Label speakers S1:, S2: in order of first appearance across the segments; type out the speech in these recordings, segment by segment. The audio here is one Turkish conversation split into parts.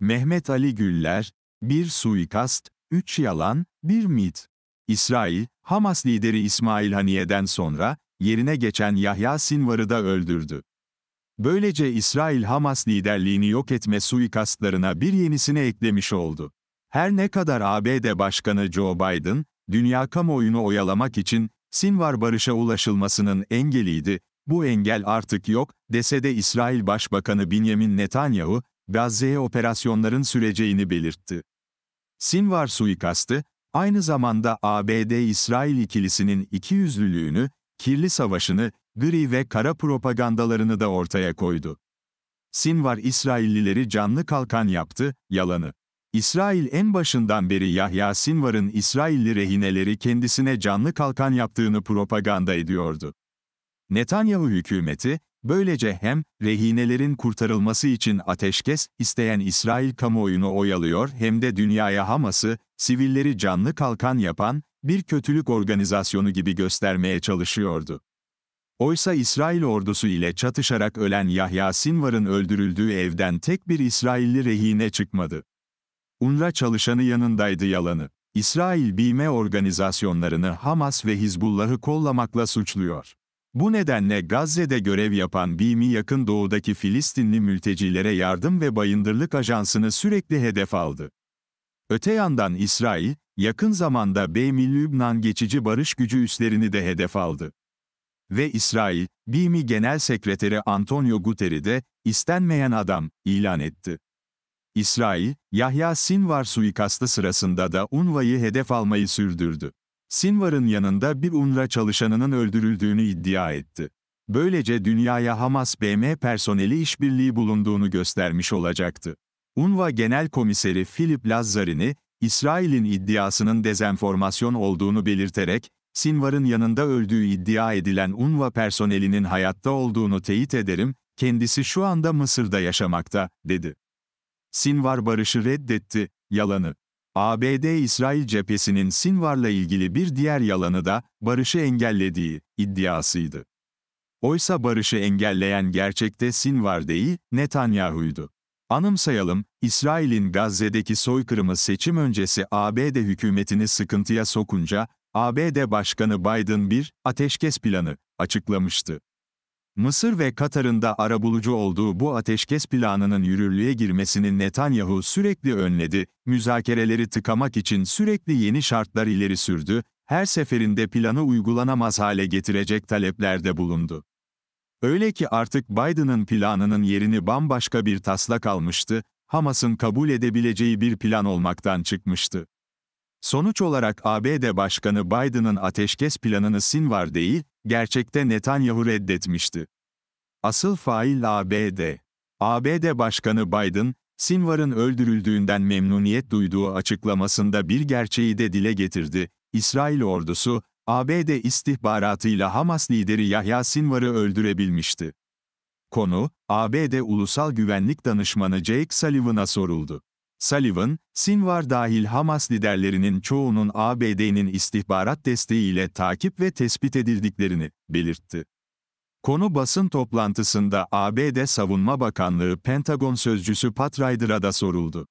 S1: Mehmet Ali Güller, bir suikast, üç yalan, bir mit. İsrail, Hamas lideri İsmail Haniye'den sonra, yerine geçen Yahya Sinvar'ı da öldürdü. Böylece İsrail Hamas liderliğini yok etme suikastlarına bir yenisini eklemiş oldu. Her ne kadar ABD Başkanı Joe Biden, dünya kamuoyunu oyalamak için Sinvar barışa ulaşılmasının engeliydi, bu engel artık yok, dese de İsrail Başbakanı Benjamin Netanyahu, Gazze'ye operasyonların süreceğini belirtti. Sinvar suikastı, aynı zamanda ABD-İsrail ikilisinin ikiyüzlülüğünü, kirli savaşını, gri ve kara propagandalarını da ortaya koydu. Sinvar İsraillileri canlı kalkan yaptı, yalanı. İsrail en başından beri Yahya Sinvar'ın İsrailli rehineleri kendisine canlı kalkan yaptığını propaganda ediyordu. Netanyahu hükümeti, Böylece hem rehinelerin kurtarılması için ateşkes isteyen İsrail kamuoyunu oyalıyor hem de dünyaya Hamas'ı, sivilleri canlı kalkan yapan bir kötülük organizasyonu gibi göstermeye çalışıyordu. Oysa İsrail ordusu ile çatışarak ölen Yahya Sinvar'ın öldürüldüğü evden tek bir İsrailli rehine çıkmadı. UNRWA çalışanı yanındaydı yalanı. İsrail BİME organizasyonlarını Hamas ve Hizbullah'ı kollamakla suçluyor. Bu nedenle Gazze'de görev yapan BİM'i yakın doğudaki Filistinli mültecilere yardım ve bayındırlık ajansını sürekli hedef aldı. Öte yandan İsrail, yakın zamanda BİM'i Lübnan geçici barış gücü üslerini de hedef aldı. Ve İsrail, BİM'i Genel Sekreteri Antonio Guter'i de istenmeyen adam ilan etti. İsrail, Yahya Sinvar suikastı sırasında da UNVA'yı hedef almayı sürdürdü. Sinvar'ın yanında bir UNRWA çalışanının öldürüldüğünü iddia etti. Böylece dünyaya Hamas-BM personeli işbirliği bulunduğunu göstermiş olacaktı. UNRWA Genel Komiseri Philip Lazzarini, İsrail'in iddiasının dezenformasyon olduğunu belirterek, Sinvar'ın yanında öldüğü iddia edilen UNRWA personelinin hayatta olduğunu teyit ederim, kendisi şu anda Mısır'da yaşamakta, dedi. Sinvar barışı reddetti, yalanı. ABD-İsrail cephesinin Sinvar'la ilgili bir diğer yalanı da barışı engellediği iddiasıydı. Oysa barışı engelleyen gerçekte Sinvar değil, Netanyahu'ydu. Anımsayalım, İsrail'in Gazze'deki soykırımı seçim öncesi ABD hükümetini sıkıntıya sokunca, ABD Başkanı Biden bir ateşkes planı açıklamıştı. Mısır ve Katar'ın da arabulucu olduğu bu ateşkes planının yürürlüğe girmesini Netanyahu sürekli önledi, müzakereleri tıkamak için sürekli yeni şartlar ileri sürdü, her seferinde planı uygulanamaz hale getirecek taleplerde bulundu. Öyle ki artık Biden'ın planının yerini bambaşka bir taslak almıştı, Hamas'ın kabul edebileceği bir plan olmaktan çıkmıştı. Sonuç olarak ABD Başkanı Biden'ın ateşkes planını Sinvar değil, gerçekte Netanyahu reddetmişti. Asıl fail ABD. ABD Başkanı Biden, Sinvar'ın öldürüldüğünden memnuniyet duyduğu açıklamasında bir gerçeği de dile getirdi. İsrail ordusu, ABD istihbaratıyla Hamas lideri Yahya Sinvar'ı öldürebilmişti. Konu, ABD Ulusal Güvenlik Danışmanı Jake Sullivan'a soruldu. Sullivan, Sinvar dahil Hamas liderlerinin çoğunun ABD'nin istihbarat desteğiyle takip ve tespit edildiklerini belirtti. Konu basın toplantısında ABD Savunma Bakanlığı Pentagon sözcüsü Pat Ryder'a da soruldu.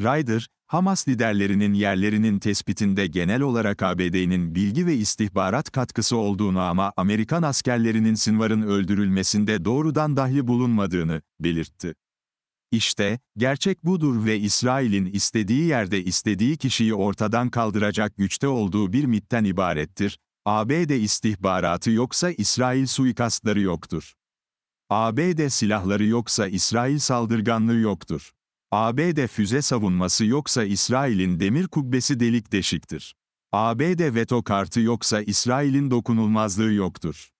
S1: Ryder, Hamas liderlerinin yerlerinin tespitinde genel olarak ABD'nin bilgi ve istihbarat katkısı olduğunu ama Amerikan askerlerinin Sinvar'ın öldürülmesinde doğrudan dahli bulunmadığını belirtti. İşte, gerçek budur ve İsrail'in istediği yerde istediği kişiyi ortadan kaldıracak güçte olduğu bir mitten ibarettir. ABD istihbaratı yoksa İsrail suikastları yoktur. ABD silahları yoksa İsrail saldırganlığı yoktur. ABD füze savunması yoksa İsrail'in demir kubbesi delik deşiktir. ABD veto kartı yoksa İsrail'in dokunulmazlığı yoktur.